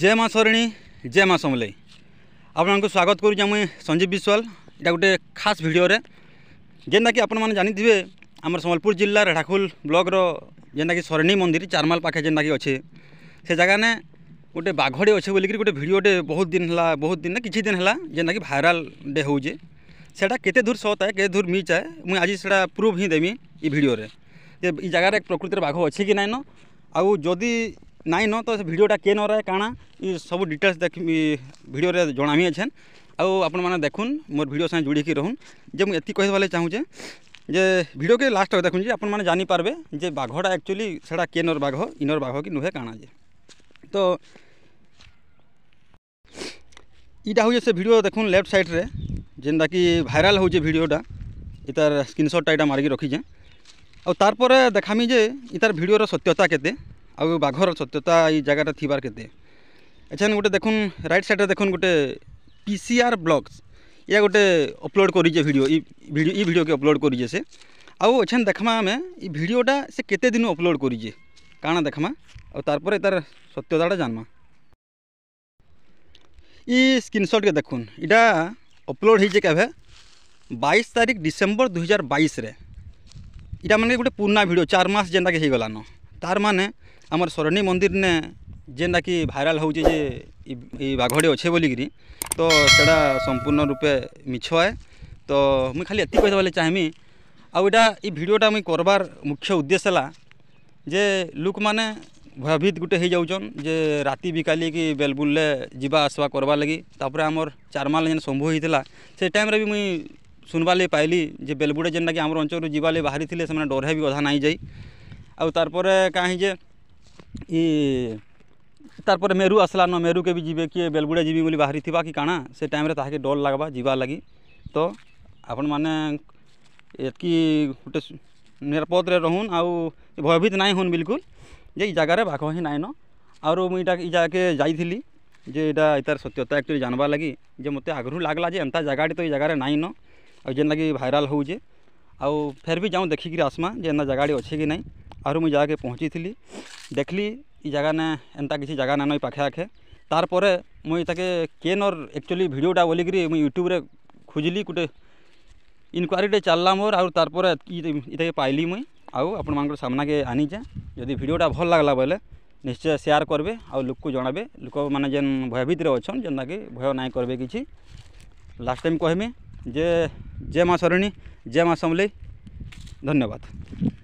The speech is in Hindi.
জয় মা সরিণী জয় মা সমলেই আপনার স্বাগত করছি আমি সঞ্জীব বিশ্বাল এটা গোটে খাস ভিডিওরে যেটাকি আপনার জাঁথিবে আমার সম্বলপুর জেলা রেঢাখোল ব্লকর যেটাকি সরিণী মন্দির চারমাল পাখে যেটাকি অছে সে জায়গানে গোটে বাঘটে অছে বলিকি গোটে ভিডিওটে বহুত দিন হলা বহুত দিন না কিছু দিন হলা যেটাকি ভাইরাল ডে হচ্ছে সেটা কেতে দূর সত আয় কেতে দূর মিচ আয় মুই আজ সেটা প্রুভ হি দেমি এই ভিডিওরে যে এই জায়গার এক প্রকৃতির বাঘ অছে কি নাইন আউ যদি नाई न तो भिडटा के है कण सब डिटेल्स भिडियो जनामी अच्छे आउ आपण मैंने देखुन मोर भिड सा जोड़ी रोन जे मुझे ये कहीदे चाहूँ जे भिड के लास्ट देखिए आपने जानपारे बाघटा एक्चुअली से नर बाघ इनर बाघ कि नुहे काणाजे तो यहाँ हूँ से भिड देख लेफ्ट सैड्रे जेनटा कि भाइराल होडियोटा इतार स्क्रीनशटा यहाँ मारिकी रखीचे आ तार देखामी जे इतार भिडर सत्यता के ଆଉ ବାଘର ସତ୍ୟତା ଏଇ ଜାଗାଟା ଥିବାର କେତେ ଆଚ୍ଛା ଗୋଟେ ଦେଖୁନ୍ ରାଇଟ୍ ସାଇଡ଼୍ରେ ଦେଖୁନ୍ ଗୋଟେ ପି ସି ଆର୍ ବ୍ଲଗ୍ସ ଇଏ ଗୋଟେ ଅପଲୋଡ଼ କରିଛେ ଭିଡ଼ିଓ ଇ ଭିଡ଼ିଓ ଇ ଭିଡ଼ିଓକେ ଅପଲୋଡ଼ କରିଛେ ସେ ଆଉ ଏଛେନ୍ ଦେଖ୍ମା ଆମେ ଇ ଭିଡ଼ିଓଟା ସେ କେତେ ଦିନ ଅପଲୋଡ଼ କରିଛେ କାଣା ଦେଖ୍ମା ଆଉ ତାର୍ପରେ ତାର ସତ୍ୟତାଟା ଜାନ୍ମା ଇ ସ୍କ୍ରିନ୍ସଟ୍କେ ଦେଖୁନ୍ ଇଟା ଅପଲୋଡ଼ ହେଇଛେ କେଭେ বাইশ তারিখ ডিসেম্বর দুই হাজার বাইশে এটা মানে গোটে পুরোনা ভিডিও চার মাস যেটাকে হয়ে গলান ତାର୍ ମାନେ ଆମର୍ ଶରଣୀ ମନ୍ଦିର୍ନେ ଯେନ୍ଟାକି ଭାଇରାଲ୍ ହେଉଛେ ଯେ ଇ ବାଘଟେ ଅଛେ ବୋଲିକିରି ତ ସେଟା ସମ୍ପୂର୍ଣ୍ଣ ରୂପେ ମିଛ ଏ ତ ମୁଇଁ ଖାଲି ଏତିକି କହିଦେବା ଲାଗି ଚାହିଁମି ଆଉ ଇଟା ଇ ଭିଡ଼ିଓଟା ମୁଇଁ କର୍ବାର୍ ମୁଖ୍ୟ ଉଦ୍ଦେଶ୍ୟ ହେଲା ଯେ ଲୁକ୍ମାନେ ଭୟଭୀତ ଗୁଟେ ହେଇଯାଉଛନ୍ ଯେ ରାତି ବିକାଲି କି ବେଲବୁଲ୍ରେ ଯିବା ଆସ୍ବା କର୍ବାର୍ ଲାଗି ତାପରେ ଆମର୍ ଚାରମାଲ ଯେନ୍ ଶମ୍ଭୁ ହେଇଥିଲା ସେ ଟାଇମ୍ରେ ବି ମୁଇଁ ଶୁନ୍ବାର୍ ଲାଗି ପାଇଲି ଯେ ବେଲବୁଡ଼େ ଯେନ୍ଟାକି ଆମର ଅଞ୍ଚଳରୁ ଯିବାର୍ ଲାଗି ବାହାରିଥିଲେ ସେମାନେ ଡରେ ବି ଅଧା ନାଇଁ ଯାଇ आरपर कहीं जे तार मेरु आसलान मेरु के भी जी किए बेलगुड़ा जीवी बोली बाहरी थी कि काणा से टाइम ताक डर लग्वा जीवा लगे तो आपण मैने गोटे निरापद रहून आउ भयभीत ना हो बिलकुल जे ये बाघ ही नाइन आरो जगह के जे यहाँ यार सत्यता एक्चुअली जानवा लगी जे मत आगु लग्ला जे एंता जगह तो ये जगार नाइन आउ जेन लगी भाइराल हो फेर भी जाऊँ देखिक आसमा जे एना जगह अच्छे कि नाई आर मुझ जगह पहुँची थी ली जगह ने एंता किसी जगह नान पाखे आखे तार मुझे केन और एक्चुअली भिडटा बोलिकी मुझ यूट्यूब खोजिली गोटे इनक्वारीटे चलला मोर आरपे ये पाइली मुई आउ आपर सामनाके आनीचे जदि भिडटा भल लगला बोले निश्चय सेयार करेंगे आउ लोक को जनाबे लोक मैंने जेन भयभीत अच्छा जेनता कि भय ना करेंगे किसी लास्ट टाइम कहमी जे जे माँ सरणी जे माँ समली धन्यवाद